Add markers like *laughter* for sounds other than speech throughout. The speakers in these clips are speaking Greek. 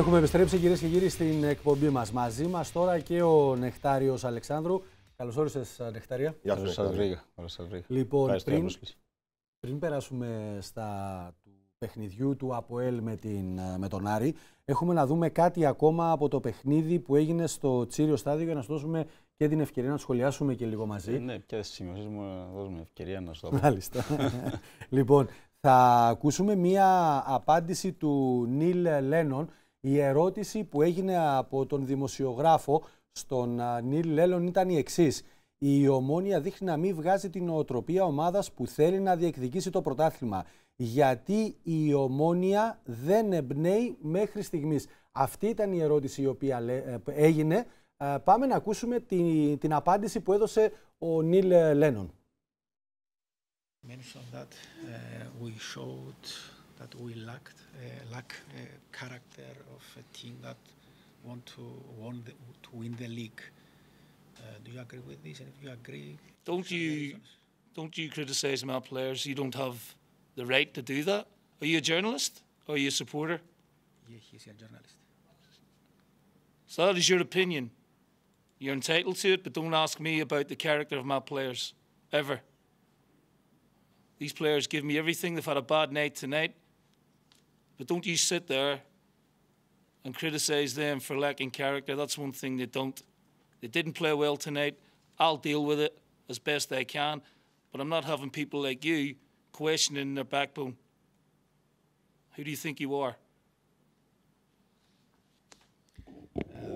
Έχουμε επιστρέψει κυρίες και κύριοι στην εκπομπή μας. Μαζί μας τώρα και ο Νεκτάριος Αλεξάνδρου. Καλώς όρισες, Νεκτάρια. Γεια σα, Αλεξάνδρου. Λοιπόν, πριν, πριν περάσουμε στα του παιχνιδιού του ΑΠΟΕΛ με, την, με τον Άρη, έχουμε να δούμε κάτι ακόμα από το παιχνίδι που έγινε στο Τσίριο Στάδιο για να σου δώσουμε και την ευκαιρία να σχολιάσουμε και λίγο μαζί. Ε, ναι, και τι σημειώσεις μου να δώσουμε ευκαιρία να σου Μάλιστα. *laughs* λοιπόν, θα ακούσουμε μία απάντηση του Νίλ Λένον η ερώτηση που έγινε από τον δημοσιογράφο στον Νίλ Λένον ήταν η εξής. Η Ομόνια δείχνει να μην βγάζει την οτροπία ομάδας που θέλει να διεκδικήσει το πρωτάθλημα. Γιατί η Ομόνια δεν εμπνέει μέχρι στιγμής. Αυτή ήταν η ερώτηση η οποία ε, έγινε. Ε, πάμε να ακούσουμε την, την απάντηση που έδωσε ο Νίλ Λένον. that ε, that we lacked, lack character of a team that want to, want the, to win the league. Uh, do you agree with this? And if you agree, don't you don't you criticise my players? You don't have the right to do that. Are you a journalist? Or are you a supporter? Yeah, he's a journalist. So that is your opinion. You're entitled to it, but don't ask me about the character of my players ever. These players give me everything. They've had a bad night tonight. But don't you sit there and criticise them for lacking character. That's one thing they don't. They didn't play well tonight. I'll deal with it as best I can. But I'm not having people like you questioning their backbone. Who do you think you are?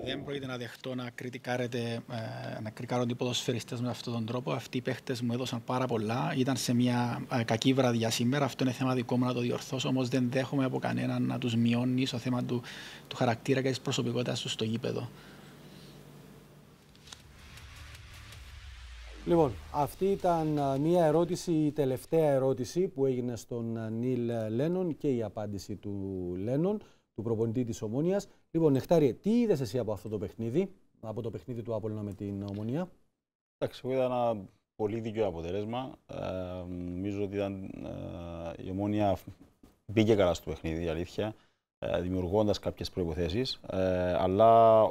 Δεν πρόκειται να δεχτώ να κριτικάρετε, ε, να κριτικάρονται οι με αυτόν τον τρόπο. Αυτοί οι παίχτες μου έδωσαν πάρα πολλά. Ήταν σε μια ε, κακή βραδιά σήμερα. Αυτό είναι θέμα δικό μου να το διορθώσω. Όμως δεν δέχομαι από κανέναν να τους μειώνει στο θέμα του, του χαρακτήρα και της προσωπικότητας τους στο γήπεδο. Λοιπόν, αυτή ήταν ε, μια ερώτηση, η τελευταία ερώτηση που έγινε στον Νίλ Λένον και η απάντηση του Λένον του προπονητή της Ομόνιας. Λοιπόν, Νεκτάριε, τι είδες εσύ από αυτό το παιχνίδι, από το παιχνίδι του Απόλυνα με την Ομόνια. Εντάξει, εγώ είδα ένα πολύ δίκαιο αποτέλεσμα. Ε, νομίζω ότι ε, η Ομόνια μπήκε καλά στο παιχνίδι, η αλήθεια, ε, δημιουργώντας κάποιες προποθέσει. αλλά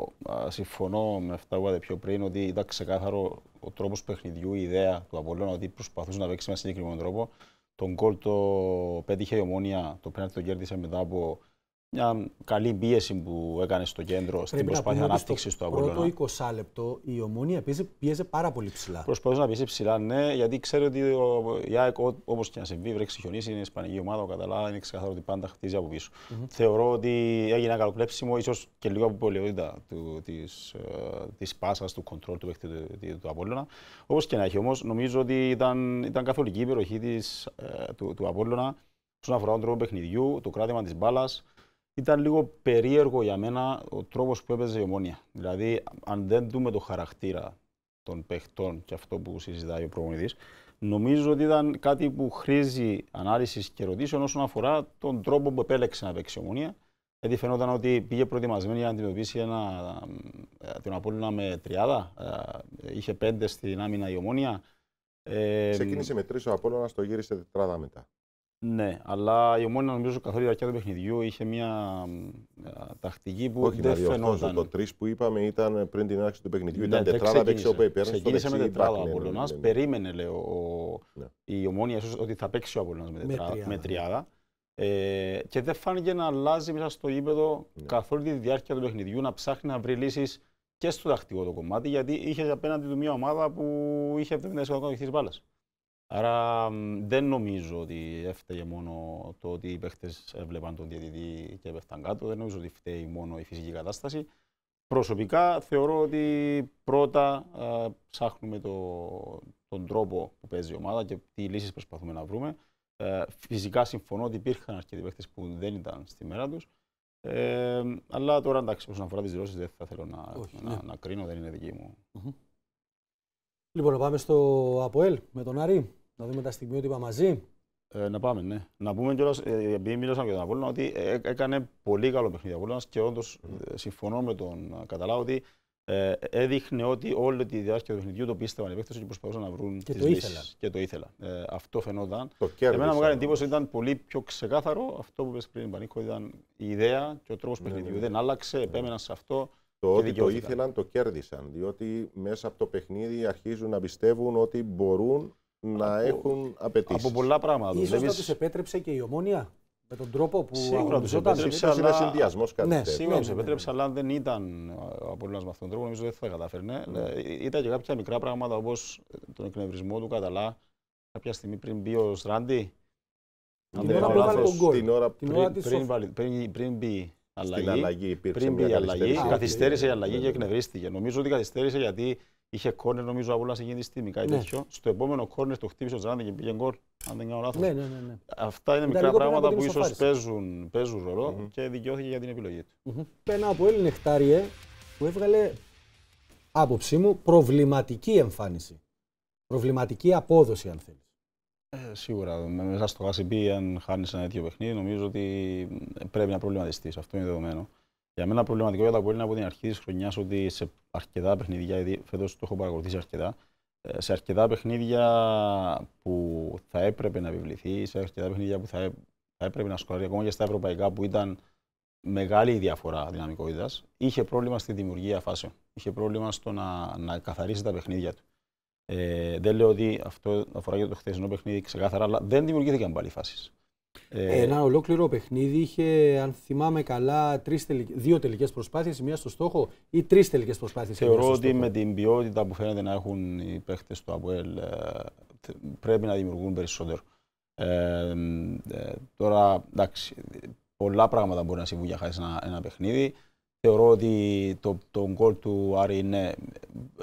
συμφωνώ με αυτά που είπατε πιο πριν ότι ήταν ξεκάθαρο ο τρόπος παιχνιδιού, η ιδέα του Απόλυνα ότι προσπαθούσε να παίξει με ένα συγκεκριμένο τρόπο. Τον κόλ το πέτυχε η Ομόνια, το πέναντι το κέρδισε μετά από μια καλή πίεση που έκανες στο κέντρο Πρέπει στην προσπάθεια ανάπτυξης του αγώνα. Το πρώτο 20 ναι. λεπτό η ομόνια πίεζε, πίεζε πάρα πολύ ψηλά. Προσπαθούσε να πίεζε ψηλά, ναι, γιατί ξέρει ότι ο Ιάκ, όπως και να συμβεί, βρέξει χιονίσει, είναι Ισπανική ομάδα, ο Καταλά είναι ξεκαθαρό ότι πάντα χτίζει από πίσω. Mm -hmm. Θεωρώ ότι έγινε ένα καλοκλέψιμο, ίσως και λίγο από πολιότητα τη πάσας, του κοντρόλ ε, του παίχτη του, του, του Όπως και να έχει όμως, νομίζω ότι ήταν, ήταν καθολική η περιοχή της, ε, του, του στον Στον αφορά τον τρόπο παιχνιδιού, το κράτημα της μπάλας, ήταν λίγο περίεργο για μένα ο τρόπος που έπαιζε η ομόνια. Δηλαδή, αν δεν δούμε το χαρακτήρα των παιχτών και αυτό που συζητάει ο προπονητής, νομίζω ότι ήταν κάτι που χρήζει ανάλυσης και ερωτήσεων όσον αφορά τον τρόπο που επέλεξε να παίξει η ομόνια. Γιατί φαινόταν ότι πήγε προετοιμασμένη για να αντιμετωπίσει ένα, ε, την απόλυνα με τριάδα. Ε, είχε πέντε στην άμυνα η ομόνια. Ε, Ξεκίνησε με τρεις ο Απόλλωνας, το γύρισε τετράδα μετά. Ναι, αλλά η ομόνια νομίζω καθ' όλη τη διάρκεια του παιχνιδιού είχε μια ε, τακτική που Όχι, δεν δηλαδή, φαινόταν. το τρεις που είπαμε ήταν πριν την άρχιση του παιχνιδιού. Ναι, ήταν τετράδα, παίξε ο Ξεκίνησε με τετράδα ο ναι, ναι, Απολωνά. Ναι, Περίμενε, λέω, ο... ναι. η ομόνια ίσως ότι θα παίξει ο Απολωνά με, με τριάδα. Ε, και δεν φάνηκε να αλλάζει μέσα στο ύπεδο ναι. καθ' όλη τη διάρκεια του παιχνιδιού να ψάχνει να βρει λύσεις και στο τακτικό το κομμάτι, γιατί είχε απέναντι του μια ομάδα που είχε 70% τη μπάλας. Άρα δεν νομίζω ότι έφταιγε μόνο το ότι οι παίχτες έβλεπαν τον διαιτητή και έπεφταν κάτω. Δεν νομίζω ότι φταίει μόνο η φυσική κατάσταση. Προσωπικά θεωρώ ότι πρώτα ε, ψάχνουμε το, τον τρόπο που παίζει η ομάδα και τι λύσεις προσπαθούμε να βρούμε. Ε, φυσικά συμφωνώ ότι υπήρχαν αρκετοί παίχτες που δεν ήταν στη μέρα τους. Ε, αλλά τώρα εντάξει, όσον αφορά τις δηλώσεις, δεν θα θέλω να, Όχι, να, ναι. να, κρίνω, δεν είναι δική μου. Λοιπόν, να πάμε στο ΑΠΟΕΛ με τον Άρη, να δούμε τα στιγμιότυπα μαζί. Ε, να πάμε, ναι. Να πούμε κιόλας, ε, επειδή μιλήσαμε για τον Απόλλωνα, ότι ε, ε, έκανε πολύ καλό παιχνίδι ο Απόλλωνας και όντως συμφωνώ με τον Καταλάου ότι ε, έδειχνε ότι όλη τη διάρκεια του παιχνιδιού το πίστευαν οι παίκτες και προσπαθούσαν να βρουν τι λύσει. Και το ήθελα. αυτό φαινόταν. Το Εμένα μου έκανε εντύπωση ήταν πολύ πιο ξεκάθαρο αυτό που είπε πριν, Πανίκο. Ήταν η ιδέα και ο τρόπος ναι, παιχνιδιού. Ναι, ναι. Δεν άλλαξε, επέμεναν σε αυτό. Το ότι το ήθελαν το κέρδισαν, διότι μέσα από το παιχνίδι αρχίζουν να πιστεύουν ότι μπορούν να έχουν απαιτήσει. Από πολλά πράγματα. σω Λέβεις... να δηλαδή τους επέτρεψε και η ομόνια με τον τρόπο που Σίγουρα τους επέτρεψε, αλλά... είναι κάτι ναι, Σίγουρα ναι, ναι, επέτρεψε, ναι, ναι. αλλά δεν ήταν από με αυτόν τον τρόπο, νομίζω δεν θα καταφέρνε. Ήταν και κάποια μικρά πράγματα όπως τον εκνευρισμό του Καταλά, κάποια στιγμή πριν μπει ο Στράντι. Την, ώρα που τον Πριν, πριν, πριν, πριν μπει αλλαγή. Στην αλλαγή υπήρξε πριν μια η αλλαγή. Καθυστέρησε η αλλαγή και εκνευρίστηκε. Νομίζω ότι καθυστέρησε γιατί είχε κόρνερ, νομίζω από όλα σε εκείνη τη στιγμή. Κάτι ναι. τέτοιο. Στο επόμενο κόρνερ το χτύπησε ο Τζάνε και πήγε γκολ. Αν δεν κάνω λάθος. Ναι, ναι, ναι, ναι, Αυτά είναι μικρά πράγματα που ίσω παίζουν, παίζουν ρόλο mm -hmm. και δικαιώθηκε για την επιλογή του. Πένα από Έλληνε χτάριε που έβγαλε άποψή μου προβληματική εμφάνιση. Προβληματική απόδοση, αν θέλεις. Ε, σίγουρα. Μέσα στο πει αν χάνεις ένα τέτοιο παιχνίδι, νομίζω ότι πρέπει να προβληματιστείς. Αυτό είναι δεδομένο. Για μένα προβληματικό για τα πολύ είναι από την αρχή της χρονιάς ότι σε αρκετά παιχνίδια, γιατί φέτος το έχω παρακολουθήσει αρκετά, ε, σε αρκετά παιχνίδια που θα έπρεπε να επιβληθεί, σε αρκετά παιχνίδια που θα, έπρεπε, θα έπρεπε να σκοράρει, ακόμα και στα ευρωπαϊκά που ήταν μεγάλη η διαφορά δυναμικότητας, είχε πρόβλημα στη δημιουργία φάσεων. Είχε πρόβλημα στο να, να καθαρίσει τα παιχνίδια του. Ε, δεν λέω ότι αυτό αφορά για το χθεσινό παιχνίδι ξεκάθαρα, αλλά δεν δημιουργήθηκαν πάλι φάσεις. Ε, Ένα ολόκληρο παιχνίδι είχε, αν θυμάμαι καλά, τρεις τελικ... δύο τελικές προσπάθειες, μία στο στόχο ή τρεις τελικές προσπάθειες. Θεωρώ ότι με την ποιότητα που φαίνεται να έχουν οι παίχτες του Αποέλ, ε, πρέπει να δημιουργούν περισσότερο. Ε, ε, τώρα, εντάξει, πολλά πράγματα μπορεί να συμβούν για χάρη ένα, ένα παιχνίδι. Θεωρώ ότι το, το γκολ του Άρη είναι,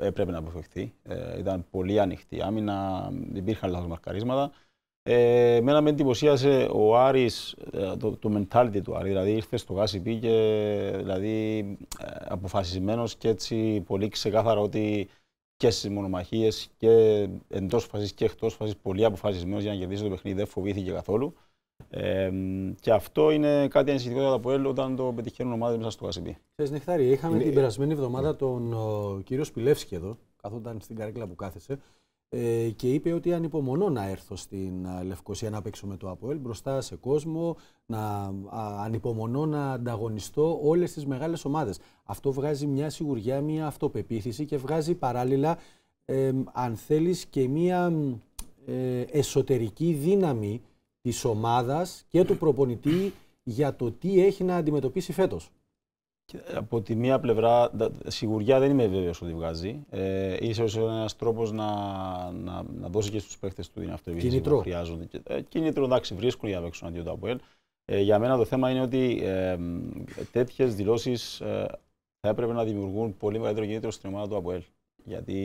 έπρεπε να αποφευχθεί. Ε, ήταν πολύ ανοιχτή άμυνα, υπήρχαν λάθος μαρκαρίσματα. Ε, εμένα με εντυπωσίασε ο Άρης, ε, το, το mentality του Άρη, δηλαδή ήρθε στο γάση πήγε, δηλαδή ε, αποφασισμένος και έτσι πολύ ξεκάθαρα ότι και στις μονομαχίες και εντός φασής και εκτός φασής πολύ αποφασισμένος για να κερδίσει το παιχνίδι. Δεν φοβήθηκε καθόλου. Ε, και αυτό είναι κάτι ανησυχητικό για το Αποέλ όταν το πετυχαίνουν ομάδες μέσα στο Κασιμπή. Χθε νυχτάρι, είχαμε την περασμένη εβδομάδα ναι. τον κύριο Σπιλεύσκη εδώ, καθόταν στην καρέκλα που κάθεσε ε, και είπε ότι ανυπομονώ να έρθω στην ε, Λευκοσία να παίξω με το ΑΠΟΕΛ μπροστά σε κόσμο, να α, ανυπομονώ να ανταγωνιστώ όλες τις μεγάλες ομάδες. Αυτό βγάζει μια σιγουριά, μια αυτοπεποίθηση και βγάζει παράλληλα, ε, αν θέλεις, και μια ε, εσωτερική δύναμη Της ομάδας και του προπονητή για το τι έχει να αντιμετωπίσει φέτος. από τη μία πλευρά, σιγουριά δεν είμαι βέβαιος ότι βγάζει. Ε, ίσως ένας τρόπος να, να, να δώσει και στους παίχτε του την αυτοεπίθεση που χρειάζονται. Ε, κίνητρο, εντάξει, βρίσκουν για να παίξουν αντίον του ε, για μένα το θέμα είναι ότι ε, τέτοιες δηλώσεις θα έπρεπε να δημιουργούν πολύ μεγαλύτερο κίνητρο στην ομάδα του ΑΠΟΕΛ. Γιατί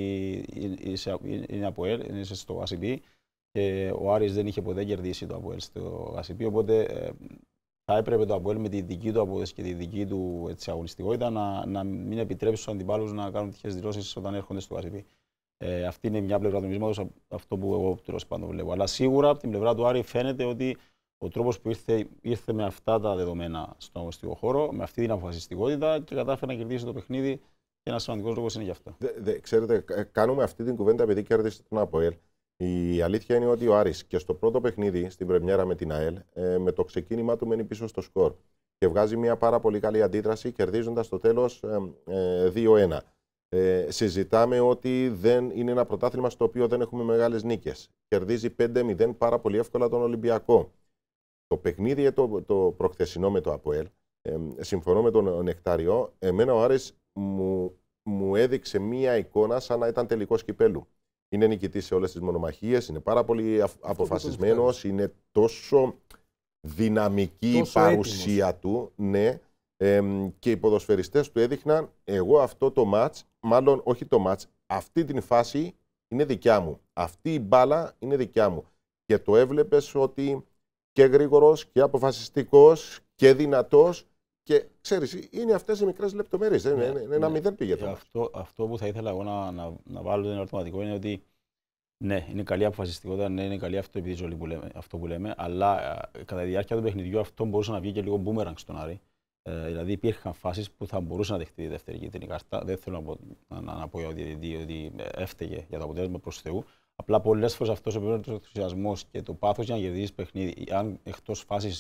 είσαι, είναι ΑΠΟΕΛ, είσαι στο και ο Άρης δεν είχε ποτέ κερδίσει το Αποέλ στο Γασιπί, οπότε ε, θα έπρεπε το Αποέλ με τη δική του απόδοση και τη δική του έτσι, αγωνιστικότητα να, να μην επιτρέψει στους αντιπάλους να κάνουν τυχές δηλώσεις όταν έρχονται στο Γασιπί. Ε, αυτή είναι μια πλευρά του νομίσματος, αυτό που εγώ τέλος πάντων βλέπω. Αλλά σίγουρα από την πλευρά του Άρη φαίνεται ότι ο τρόπος που ήρθε, ήρθε με αυτά τα δεδομένα στον αγωνιστικό χώρο, με αυτή την αποφασιστικότητα και κατάφερε να κερδίσει το παιχνίδι. Και ένας σημαντικός λόγο είναι γι' αυτό. Δε, δε, ξέρετε, κάνουμε αυτή την κουβέντα επειδή κέρδισε τον Αποέλ. Η αλήθεια είναι ότι ο Άρης και στο πρώτο παιχνίδι, στην πρεμιέρα με την ΑΕΛ, ε, με το ξεκίνημα του μένει πίσω στο σκορ και βγάζει μια πάρα πολύ καλή αντίδραση, κερδίζοντας το τέλος 2-1. Ε, ε, συζητάμε ότι δεν είναι ένα πρωτάθλημα στο οποίο δεν εχουμε μεγαλες μεγάλες νίκες. Κερδίζει 5-0 πάρα πολύ εύκολα τον Ολυμπιακό. Το παιχνίδι το, το προχθεσινό με το ΑΠΟΕΛ, συμφωνώ με τον Νεκτάριο, εμένα ο Άρης μου, μου έδειξε μία εικόνα σαν να ήταν τελικός κυπέλου είναι νικητής σε όλες τις μονομαχίες, είναι πάρα πολύ αποφασισμένο, είναι τόσο δυναμική η παρουσία του. Ναι, και οι ποδοσφαιριστές του έδειχναν εγώ αυτό το μάτς, μάλλον όχι το μάτς, αυτή την φάση είναι δικιά μου. Αυτή η μπάλα είναι δικιά μου. Και το έβλεπες ότι και γρήγορος και αποφασιστικός και δυνατός και ξέρεις, είναι αυτές οι μικρές λεπτομέρειες. Δεν είναι, ναι, ένα ναι. μηδέν πήγε τώρα. Ε, αυτό, αυτό που θα ήθελα εγώ να, να, να βάλω ένα ερωτηματικό είναι ότι ναι, είναι καλή αποφασιστικότητα, ναι, είναι καλή αυτοεπιδιζόλη που αυτό που λέμε, αλλά ε, κατά τη διάρκεια του παιχνιδιού αυτό μπορούσε να βγει και λίγο μπούμεραγκ στον Άρη. Ε, δηλαδή υπήρχαν φάσεις που θα μπορούσε να δεχτεί η δεύτερη κίτρινη κάρτα. Δεν θέλω να πω, να, να, να πω ότι, ότι, ότι έφταιγε για το αποτέλεσμα προς Θεού. Απλά πολλές φορές αυτός ο ενθουσιασμός και το πάθος για να κερδίσει παιχνίδι, αν εκτός φάσης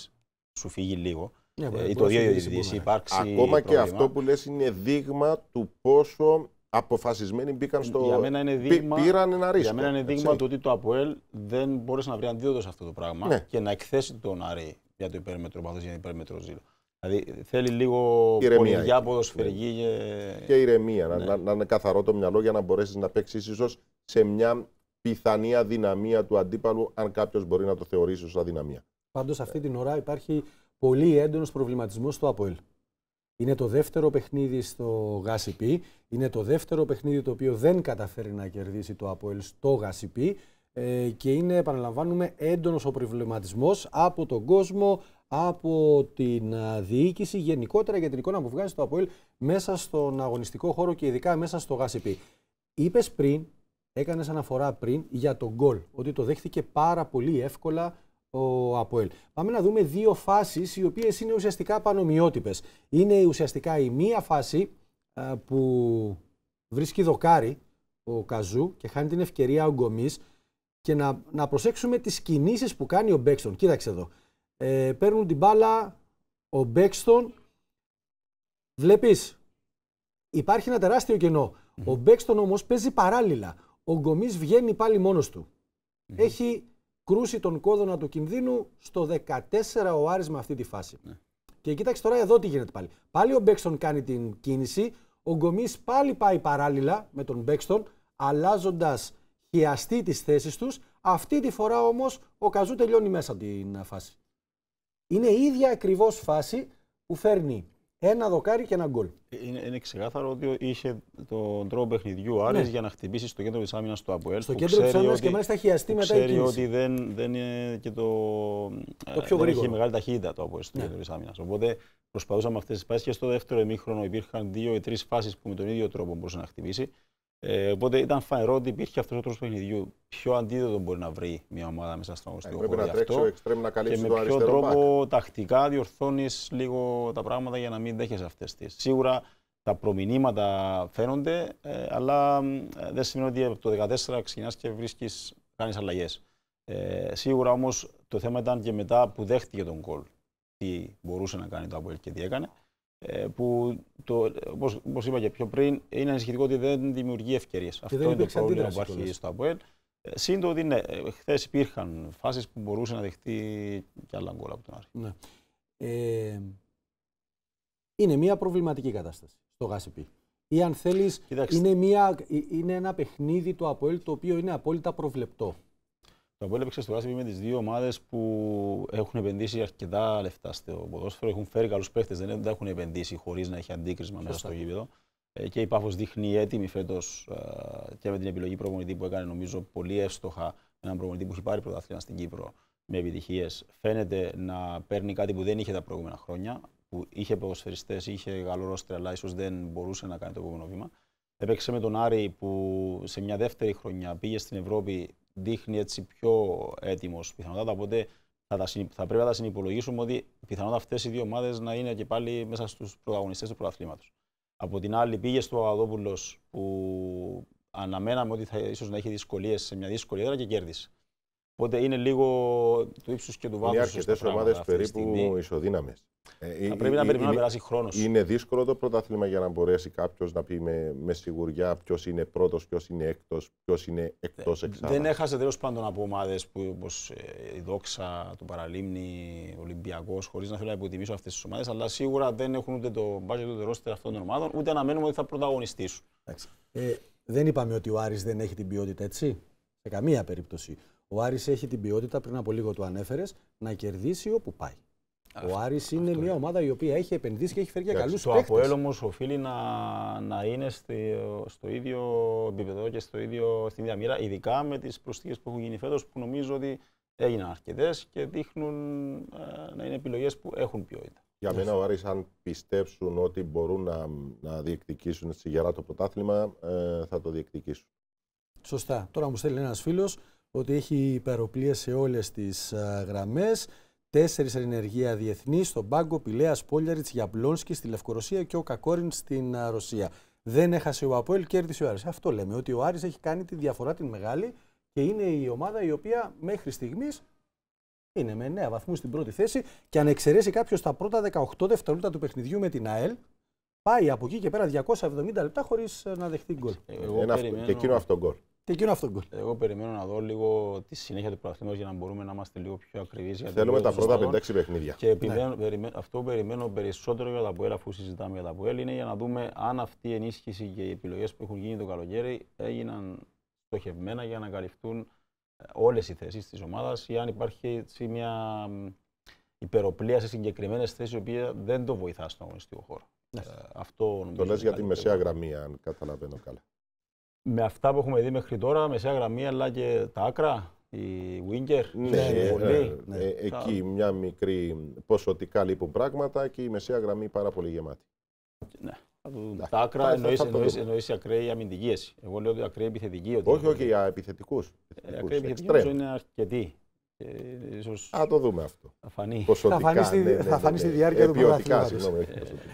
σου φύγει λίγο, ναι, ε, ή το ίδιο Ακόμα και αυτό που λες είναι δείγμα του πόσο αποφασισμένοι μπήκαν στο. Για μένα είναι πήραν ένα ρίσκο. Για μένα είναι δείγμα του ότι το ΑΠΟΕΛ δεν μπόρεσε να βρει αντίδοτο σε αυτό το πράγμα ναι. και να εκθέσει τον Άρη για το υπέρμετρο παθό, για το υπέρμετρο ζήλο. Δηλαδή θέλει λίγο ηρεμία, ποδοσφαιρική. Ναι. Και... και ηρεμία. Ναι. Να, να, είναι καθαρό το μυαλό για να μπορέσεις να παίξεις ίσως σε μια πιθανή αδυναμία του αντίπαλου, αν κάποιος μπορεί να το θεωρήσει ως αδυναμία. Πάντως αυτή την ώρα υπάρχει πολύ έντονος προβληματισμός στο Αποέλ. Είναι το δεύτερο παιχνίδι στο Γασιπί. Είναι το δεύτερο παιχνίδι το οποίο δεν καταφέρει να κερδίσει το Αποέλ στο Γασιπί. Ε, και είναι, επαναλαμβάνουμε, έντονος ο προβληματισμός από τον κόσμο, από την ε, διοίκηση, γενικότερα για την εικόνα που βγάζει το Αποέλ μέσα στον αγωνιστικό χώρο και ειδικά μέσα στο Γασιπί. Είπες πριν, έκανες αναφορά πριν για τον γκολ, ότι το δέχθηκε πάρα πολύ εύκολα ο Αποέλ. Πάμε να δούμε δύο φάσεις οι οποίες είναι ουσιαστικά πανομοιότυπες. Είναι ουσιαστικά η μία φάση ε, που βρίσκει δοκάρι ο Καζού και χάνει την ευκαιρία ο Γκομής και να, να προσέξουμε τις κινήσεις που κάνει ο Μπέξτον. Κοίταξε εδώ. Ε, παίρνουν την μπάλα ο Μπέξτον. Βλέπεις, υπάρχει ένα τεράστιο κενό. Ο Μπέξτον όμως παίζει παράλληλα. Ο Γκομής βγαίνει πάλι μόνος του. Έχει κρούσει τον κόδωνα του κινδύνου στο 14 ο Άρης με αυτή τη φάση. Ναι. Και κοίταξε τώρα εδώ τι γίνεται πάλι. Πάλι ο Μπέξτον κάνει την κίνηση, ο Γκομής πάλι πάει παράλληλα με τον Μπέξτον, αλλάζοντας χιαστή τις θέσεις τους. Αυτή τη φορά όμως ο Καζού τελειώνει μέσα την φάση. Είναι η ίδια ακριβώς φάση που φέρνει ένα δοκάρι και ένα γκολ. Είναι, είναι ξεκάθαρο ότι είχε τον τρόπο παιχνιδιού Άρης ναι. για να χτυπήσει στο κέντρο της άμυνας του Αποέλ. Στο κέντρο της άμυνας και μάλιστα χιαστεί μετά η Ξέρει ότι δεν, δεν είναι και το. το πιο γρήγορο. έχει μεγάλη ταχύτητα το Αποέλ στο ναι. κέντρο της άμυνας. Οπότε προσπαθούσαμε αυτές τις πάσει και στο δεύτερο εμίχρονο υπήρχαν δύο ή τρεις φάσεις που με τον ίδιο τρόπο μπορούσε να χτυπήσει. Ε, οπότε ήταν φανερό ότι υπήρχε αυτός ο τρόπος παιχνιδιού. Ποιο αντίδοτο μπορεί να βρει μια ομάδα μέσα στον αγωνιστικό ε, χώρο. Πρέπει να τρέξει ο εξτρέμ να καλύψει αριστερό. Με ποιο τρόπο τακτικά διορθώνεις λίγο τα πράγματα για να μην δέχεσαι αυτές τις. Σίγουρα τα προμηνύματα φαίνονται, ε, αλλά ε, δεν σημαίνει ότι από το 2014 ξεκινάς και βρίσκεις, κάνεις αλλαγές. Ε, σίγουρα όμως το θέμα ήταν και μετά που δέχτηκε τον κολ. Τι μπορούσε να κάνει το Αποέλ και τι έκανε. Ε, που, το, όπως, όπως είπα και πιο πριν, είναι ανησυχητικό ότι δεν δημιουργεί ευκαιρίες. Αυτό είναι το πρόβλημα που αρχίζει στο ΑΠΟΕΛ. σύντομα ότι ναι, ε, χθες υπήρχαν φάσεις που μπορούσε να δεχτεί και άλλα γκολ από τον Άρη. Ναι. Ε, είναι μια προβληματική κατάσταση στο ΓΑΣΥΠΗ. Ή αν είναι, μια, ε, είναι ένα παιχνίδι το ΑΠΟΕΛ το οποίο είναι απόλυτα προβλεπτό. Το Απόλυ έπαιξε στο με τις δύο ομάδες που έχουν επενδύσει αρκετά λεφτά στο ποδόσφαιρο, έχουν φέρει καλούς παίχτες, δεν έχουν επενδύσει χωρίς να έχει αντίκρισμα μέσα στο γήπεδο. Ε, και η Πάφος δείχνει έτοιμη φέτος ε, και με την επιλογή προπονητή που έκανε νομίζω πολύ εύστοχα έναν προπονητή που έχει πάρει πρωτάθλημα στην Κύπρο με επιτυχίες. Φαίνεται να παίρνει κάτι που δεν είχε τα προηγούμενα χρόνια. Που είχε ποδοσφαιριστές, είχε καλό ρόστρε, αλλά ίσως δεν μπορούσε να κάνει το επόμενο βήμα. Έπαιξε με τον Άρη που σε μια δεύτερη χρονιά πήγε στην Ευρώπη δείχνει έτσι πιο έτοιμος πιθανότατα. Οπότε θα, θα πρέπει να τα συνυπολογίσουμε ότι πιθανότατα αυτές οι δύο ομάδες να είναι και πάλι μέσα στους πρωταγωνιστές του πρωταθλήματος. Από την άλλη, πήγε στο Παπαδόπουλος που αναμέναμε ότι θα ίσως να έχει δυσκολίες σε μια δύσκολη έδρα και κέρδισε. Οπότε είναι λίγο του ύψου και του βάθου. Είναι αρκετέ ομάδε περίπου ισοδύναμες. Ε, θα ε, ε, πρέπει να ε, περιμένουμε να περάσει χρόνος. Είναι δύσκολο το πρωτάθλημα για να μπορέσει κάποιος να πει με, σιγουριά ποιος είναι πρώτος, ποιος είναι έκτος, ποιος είναι εκτός εξάρτητα. Δεν έχασε τέλος πάντων από ομάδες που όπως η Δόξα, το Παραλίμνη, ο Ολυμπιακός, χωρίς να θέλω να υποτιμήσω αυτές τις ομάδες, αλλά σίγουρα δεν έχουν ούτε το μπάτζετ του το αυτών των ομάδων, ούτε αναμένουμε ότι θα πρωταγωνιστήσουν. Ε, δεν είπαμε ότι ο Άρης δεν έχει την ποιότητα, έτσι. Σε καμία περίπτωση. Ο Άρης έχει την ποιότητα, πριν από λίγο το ανέφερες, να κερδίσει όπου πάει. ο Άρης είναι μια ομάδα η οποία έχει επενδύσει και έχει φέρει και καλού παίκτες. Το Αποέλ όμω οφείλει να, να είναι στο ίδιο επίπεδο και στο ίδιο, στην ίδια μοίρα, ειδικά με τις προσθήκες που έχουν γίνει φέτος, που νομίζω ότι έγιναν αρκετές και δείχνουν ε, να είναι επιλογές που έχουν ποιότητα. Για μένα ο Άρης αν πιστέψουν ότι μπορούν να, να διεκδικήσουν στη γερά το πρωτάθλημα ε, θα το διεκδικήσουν. Σωστά. Τώρα μου στέλνει ένας φίλος ότι έχει υπεροπλία σε όλες τις ε, γραμμές. Τέσσερις ενεργεία διεθνή στον Πάγκο, Πιλέας, Πόλιαριτς, Γιαμπλόνσκι στη Λευκορωσία και ο Κακόριν στην ε, Ρωσία. Δεν έχασε ο Απόελ, κέρδισε ο Άρης. Αυτό λέμε, ότι ο Άρης έχει κάνει τη διαφορά την μεγάλη και είναι η ομάδα η οποία μέχρι στιγμής είναι με 9 βαθμούς στην πρώτη θέση και αν εξαιρέσει κάποιος τα πρώτα 18 δευτερόλεπτα του παιχνιδιού με την ΑΕΛ, πάει από εκεί και πέρα 270 λεπτά χωρίς ε, να δεχτεί γκολ. Εγώ Ένα, περιμένω... Και εκείνο αυτό γκολ εκείνο αυτό γκολ. Εγώ περιμένω να δω λίγο τη συνέχεια του πρωταθλήματος για να μπορούμε να είμαστε λίγο πιο ακριβείς. Θέλουμε τα πρώτα 5-6 παιχνίδια. Και ναι. αυτό περιμένω περισσότερο για τα Πουέλ, αφού συζητάμε για τα Πουέλ, είναι για να δούμε αν αυτή η ενίσχυση και οι επιλογές που έχουν γίνει το καλοκαίρι έγιναν στοχευμένα για να καλυφθούν ε, όλες οι θέσεις της ομάδας ή αν υπάρχει έτσι μια υπεροπλία σε συγκεκριμένε θέσει, η αν υπαρχει ετσι μια υπεροπλια σε συγκεκριμενε θεσει οι οποια δεν το βοηθά στον αγωνιστικό χώρο. Ναι. Ε, αυτό Το λες για τη μεσαία γραμμή, αν καταλαβαίνω καλά με αυτά που έχουμε δει μέχρι τώρα, μεσαία γραμμή αλλά και τα άκρα, η Winger, ναι, ε, ε ναι. Ε, εκεί μια μικρή ποσοτικά λείπουν πράγματα και η μεσαία γραμμή πάρα πολύ γεμάτη. Ναι. Τα άκρα εννοείς η ακραία αμυντική Εγώ λέω ότι ακραία επιθετική. όχι, όχι, για ε, επιθετικούς. Ακραία επιθετικούς είναι αρκετή. Ίσως... Α, το δούμε αυτό. Θα φανεί, θα φανεί, στη, ναι, ναι, θα φανεί ναι, στη διάρκεια του πρωταθλήματος.